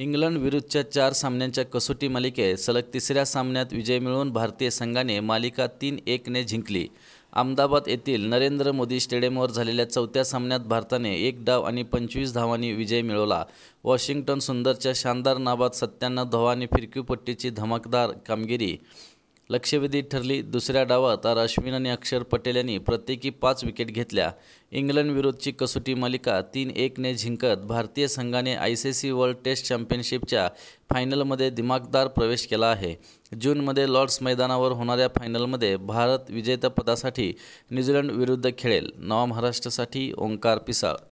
England विरुद्धच्या चार सामन्यांच्या कसोटी मालिकेत सलग तिसऱ्या सामन्यात विजय मिळवून भारतीय संघाने मालिका तीन एकने जिंकली अहमदाबाद येथील नरेंद्र मोदी स्टेडियमवर झालेल्या चौथ्या सामन्यात भारताने एक डाव आणि पंचवीस धावांनी विजय मिळवला वॉशिंग्टन सुंदरच्या शानदार नाबाद सत्त्याण्णव धावांनी फिरकीपट्टीची धमाकदार कामगिरी लक्षवेधी ठरली दुसऱ्या डावात अश्विन आणि अक्षर पटेल यांनी प्रत्येकी पाच विकेट घेतल्या विरोधची कसोटी मालिका तीन एकने जिंकत भारतीय संघाने I C C World Test चॅम्पियनशिपच्या फायनलमध्ये दिमागदार प्रवेश केला आहे जूनमध्ये लॉर्ड्स मैदानावर होणाऱ्या फायनलमध्ये भारत विजेतेपदासाठी न्यूझीलंड विरुद्ध खेळेल नवा महाराष्ट्रासाठी ओंकार पिसाळ